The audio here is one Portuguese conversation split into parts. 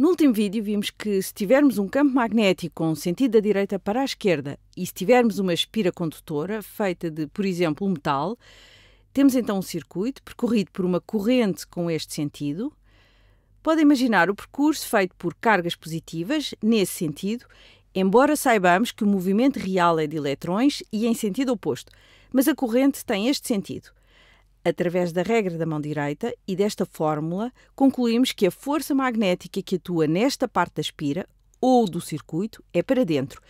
No último vídeo, vimos que se tivermos um campo magnético com sentido da direita para a esquerda e se tivermos uma espira condutora feita de, por exemplo, um metal, temos então um circuito percorrido por uma corrente com este sentido. Pode imaginar o percurso feito por cargas positivas nesse sentido, embora saibamos que o movimento real é de eletrões e em sentido oposto, mas a corrente tem este sentido através da regra da mão direita e desta fórmula, concluímos que a força magnética que atua nesta parte da espira ou do circuito é para dentro.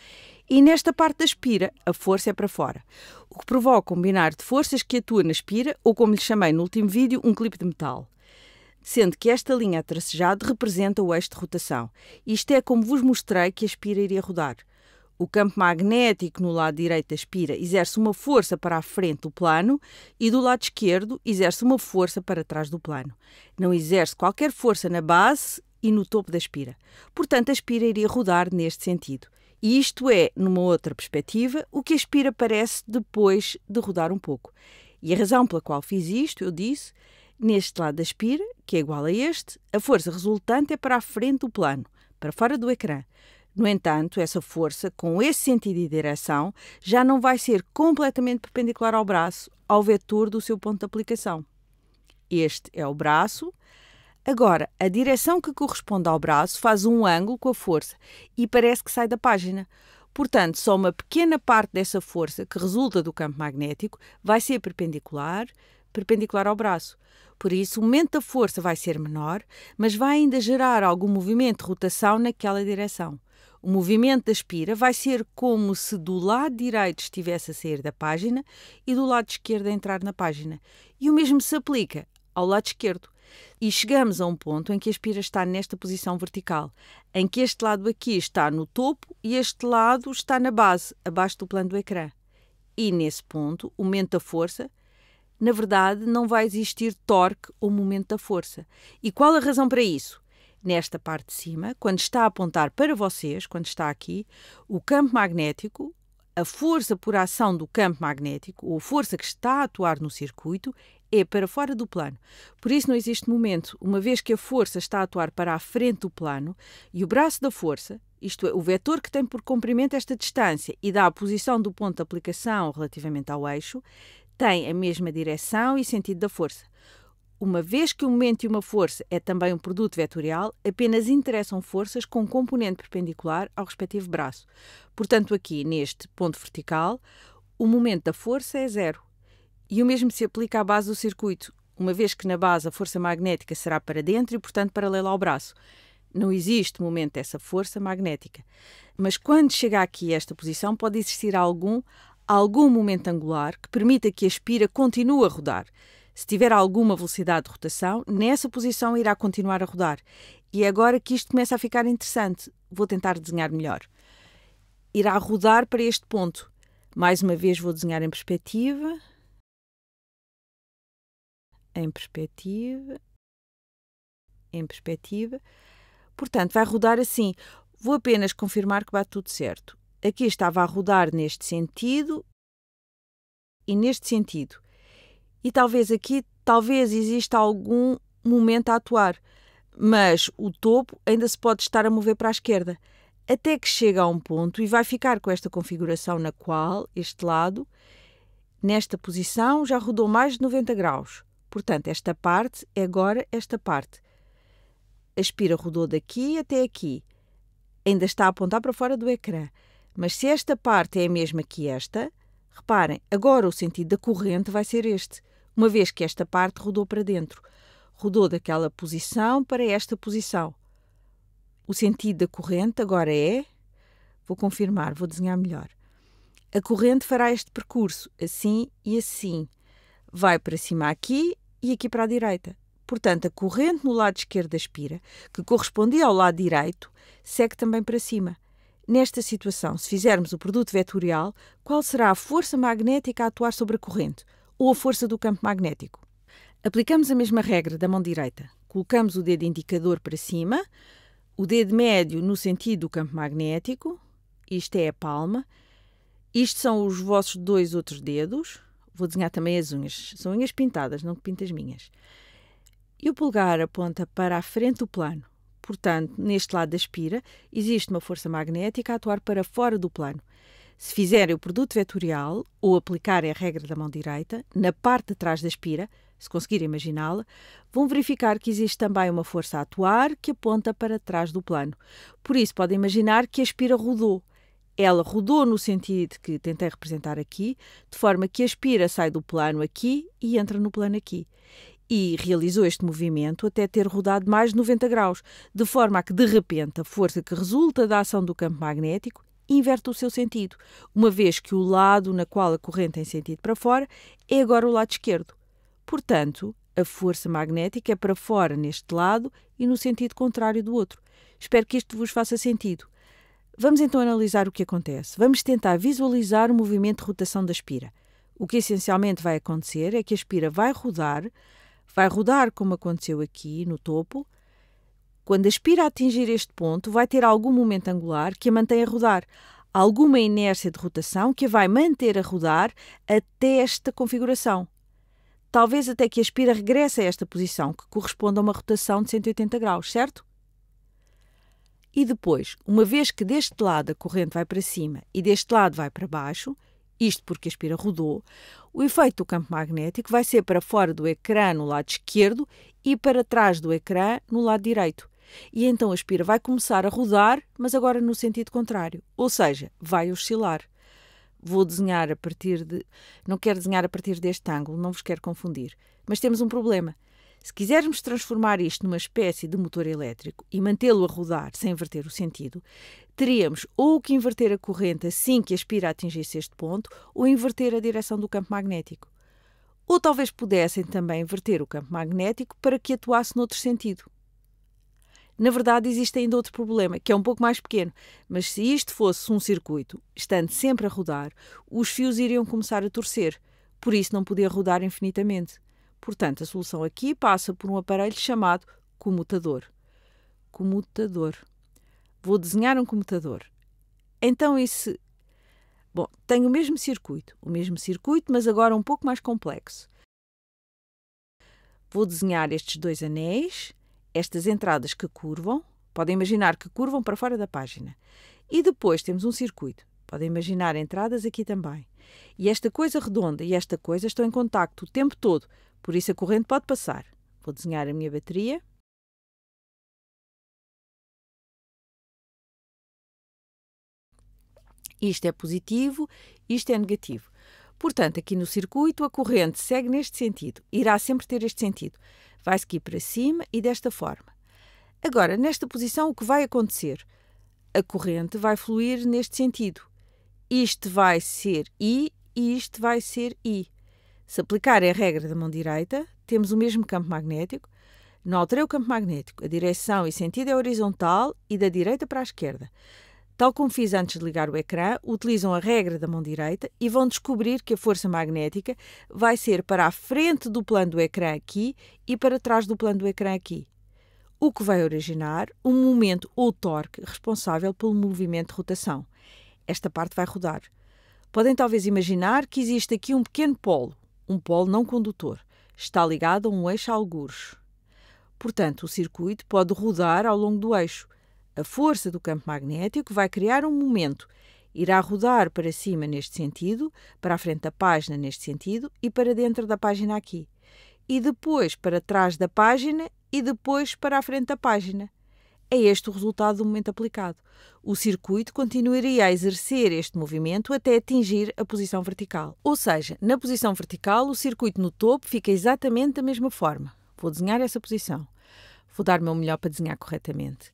E nesta parte da espira, a força é para fora, o que provoca um binário de forças que atua na espira, ou como lhe chamei no último vídeo, um clipe de metal. Sendo que esta linha a tracejado representa o eixo de rotação. Isto é como vos mostrei que a espira iria rodar. O campo magnético no lado direito da espira exerce uma força para a frente do plano e do lado esquerdo exerce uma força para trás do plano. Não exerce qualquer força na base e no topo da espira. Portanto, a espira iria rodar neste sentido. E isto é, numa outra perspectiva, o que a espira parece depois de rodar um pouco. E a razão pela qual fiz isto, eu disse, neste lado da espira, que é igual a este, a força resultante é para a frente do plano, para fora do ecrã. No entanto, essa força, com esse sentido de direção, já não vai ser completamente perpendicular ao braço, ao vetor do seu ponto de aplicação. Este é o braço. Agora, a direção que corresponde ao braço faz um ângulo com a força e parece que sai da página. Portanto, só uma pequena parte dessa força que resulta do campo magnético vai ser perpendicular, perpendicular ao braço. Por isso, o momento da força vai ser menor, mas vai ainda gerar algum movimento de rotação naquela direção. O movimento da espira vai ser como se do lado direito estivesse a sair da página e do lado esquerdo a entrar na página. E o mesmo se aplica ao lado esquerdo. E chegamos a um ponto em que a espira está nesta posição vertical, em que este lado aqui está no topo e este lado está na base, abaixo do plano do ecrã. E nesse ponto, o momento da força, na verdade, não vai existir torque ou momento da força. E qual a razão para isso? nesta parte de cima, quando está a apontar para vocês, quando está aqui, o campo magnético, a força por ação do campo magnético, ou a força que está a atuar no circuito, é para fora do plano. Por isso não existe momento, uma vez que a força está a atuar para a frente do plano e o braço da força, isto é, o vetor que tem por comprimento esta distância e dá a posição do ponto de aplicação relativamente ao eixo, tem a mesma direção e sentido da força. Uma vez que o momento e uma força é também um produto vetorial, apenas interessam forças com componente perpendicular ao respectivo braço. Portanto, aqui neste ponto vertical, o momento da força é zero. E o mesmo se aplica à base do circuito, uma vez que na base a força magnética será para dentro e, portanto, paralela ao braço. Não existe momento dessa força magnética. Mas quando chega aqui a esta posição, pode existir algum, algum momento angular que permita que a espira continue a rodar. Se tiver alguma velocidade de rotação, nessa posição irá continuar a rodar. E é agora que isto começa a ficar interessante. Vou tentar desenhar melhor. Irá rodar para este ponto. Mais uma vez vou desenhar em perspectiva. Em perspectiva. Em perspectiva. Portanto, vai rodar assim. Vou apenas confirmar que bate tudo certo. Aqui estava a rodar neste sentido e neste sentido e talvez aqui talvez exista algum momento a atuar, mas o topo ainda se pode estar a mover para a esquerda, até que chega a um ponto e vai ficar com esta configuração na qual este lado, nesta posição, já rodou mais de 90 graus. Portanto, esta parte é agora esta parte. A espira rodou daqui até aqui. Ainda está a apontar para fora do ecrã. Mas se esta parte é a mesma que esta, reparem, agora o sentido da corrente vai ser este uma vez que esta parte rodou para dentro. Rodou daquela posição para esta posição. O sentido da corrente agora é. Vou confirmar, vou desenhar melhor. A corrente fará este percurso, assim e assim. Vai para cima aqui e aqui para a direita. Portanto, a corrente no lado esquerdo da espira, que correspondia ao lado direito, segue também para cima. Nesta situação, se fizermos o produto vetorial, qual será a força magnética a atuar sobre a corrente? ou a força do campo magnético. Aplicamos a mesma regra da mão direita. Colocamos o dedo indicador para cima, o dedo médio no sentido do campo magnético, isto é a palma, isto são os vossos dois outros dedos. Vou desenhar também as unhas. São unhas pintadas, não pintas as minhas. E o polegar aponta para a frente do plano. Portanto, neste lado da espira, existe uma força magnética a atuar para fora do plano. Se fizerem o produto vetorial ou aplicarem é a regra da mão direita, na parte de trás da espira, se conseguirem imaginá-la, vão verificar que existe também uma força a atuar que aponta para trás do plano. Por isso, podem imaginar que a espira rodou. Ela rodou no sentido que tentei representar aqui, de forma que a espira sai do plano aqui e entra no plano aqui. E realizou este movimento até ter rodado mais de 90 graus, de forma a que, de repente, a força que resulta da ação do campo magnético inverte o seu sentido, uma vez que o lado na qual a corrente tem sentido para fora é agora o lado esquerdo. Portanto, a força magnética é para fora neste lado e no sentido contrário do outro. Espero que isto vos faça sentido. Vamos então analisar o que acontece. Vamos tentar visualizar o movimento de rotação da espira. O que essencialmente vai acontecer é que a espira vai rodar, vai rodar como aconteceu aqui no topo, quando aspira a atingir este ponto, vai ter algum momento angular que a mantém a rodar, alguma inércia de rotação que a vai manter a rodar até esta configuração. Talvez até que a aspira regresse a esta posição, que corresponde a uma rotação de 180 graus, certo? E depois, uma vez que deste lado a corrente vai para cima e deste lado vai para baixo, isto porque a espira rodou, o efeito do campo magnético vai ser para fora do ecrã no lado esquerdo e para trás do ecrã no lado direito. E então a espira vai começar a rodar, mas agora no sentido contrário, ou seja, vai oscilar. Vou desenhar a partir de. Não quero desenhar a partir deste ângulo, não vos quero confundir. Mas temos um problema. Se quisermos transformar isto numa espécie de motor elétrico e mantê-lo a rodar sem inverter o sentido, teríamos ou que inverter a corrente assim que a espira atingisse este ponto, ou inverter a direção do campo magnético. Ou talvez pudessem também inverter o campo magnético para que atuasse noutro sentido, na verdade, existe ainda outro problema, que é um pouco mais pequeno, mas se isto fosse um circuito, estando sempre a rodar, os fios iriam começar a torcer. Por isso, não podia rodar infinitamente. Portanto, a solução aqui passa por um aparelho chamado comutador. Comutador. Vou desenhar um comutador. Então, esse. Bom, tenho o mesmo circuito, o mesmo circuito, mas agora um pouco mais complexo. Vou desenhar estes dois anéis estas entradas que curvam, podem imaginar que curvam para fora da página. E depois temos um circuito. Podem imaginar entradas aqui também. E esta coisa redonda e esta coisa estão em contacto o tempo todo, por isso a corrente pode passar. Vou desenhar a minha bateria. Isto é positivo, isto é negativo. Portanto, aqui no circuito, a corrente segue neste sentido. Irá sempre ter este sentido vai seguir para cima e desta forma. Agora, nesta posição, o que vai acontecer? A corrente vai fluir neste sentido. Isto vai ser I e isto vai ser I. Se aplicar a regra da mão direita, temos o mesmo campo magnético. Não alterei é o campo magnético. A direção e sentido é horizontal e da direita para a esquerda. Tal como fiz antes de ligar o ecrã, utilizam a regra da mão direita e vão descobrir que a força magnética vai ser para a frente do plano do ecrã aqui e para trás do plano do ecrã aqui, o que vai originar um momento ou torque responsável pelo movimento de rotação. Esta parte vai rodar. Podem talvez imaginar que existe aqui um pequeno polo, um polo não condutor. Está ligado a um eixo algures. Portanto, o circuito pode rodar ao longo do eixo, a força do campo magnético vai criar um momento. Irá rodar para cima neste sentido, para a frente da página neste sentido e para dentro da página aqui. E depois para trás da página e depois para a frente da página. É este o resultado do momento aplicado. O circuito continuaria a exercer este movimento até atingir a posição vertical. Ou seja, na posição vertical, o circuito no topo fica exatamente da mesma forma. Vou desenhar essa posição. Vou dar o meu melhor para desenhar corretamente.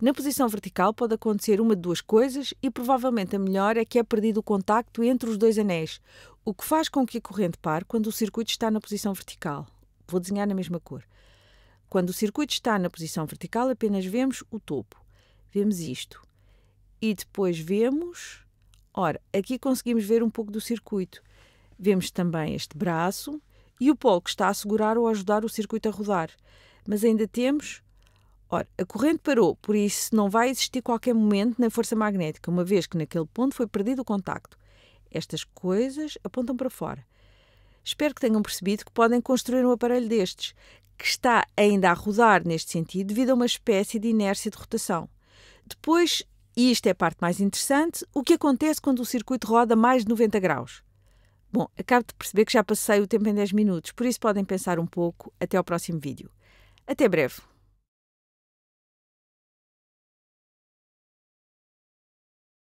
Na posição vertical pode acontecer uma de duas coisas e provavelmente a melhor é que é perdido o contacto entre os dois anéis, o que faz com que a corrente pare quando o circuito está na posição vertical. Vou desenhar na mesma cor. Quando o circuito está na posição vertical, apenas vemos o topo. Vemos isto. E depois vemos... Ora, aqui conseguimos ver um pouco do circuito. Vemos também este braço e o polo que está a segurar ou ajudar o circuito a rodar. Mas ainda temos Ora, a corrente parou, por isso não vai existir qualquer momento na força magnética, uma vez que naquele ponto foi perdido o contacto. Estas coisas apontam para fora. Espero que tenham percebido que podem construir um aparelho destes, que está ainda a rodar neste sentido devido a uma espécie de inércia de rotação. Depois, e isto é a parte mais interessante, o que acontece quando o circuito roda mais de 90 graus? Bom, acabo de perceber que já passei o tempo em 10 minutos, por isso podem pensar um pouco até ao próximo vídeo. Até breve!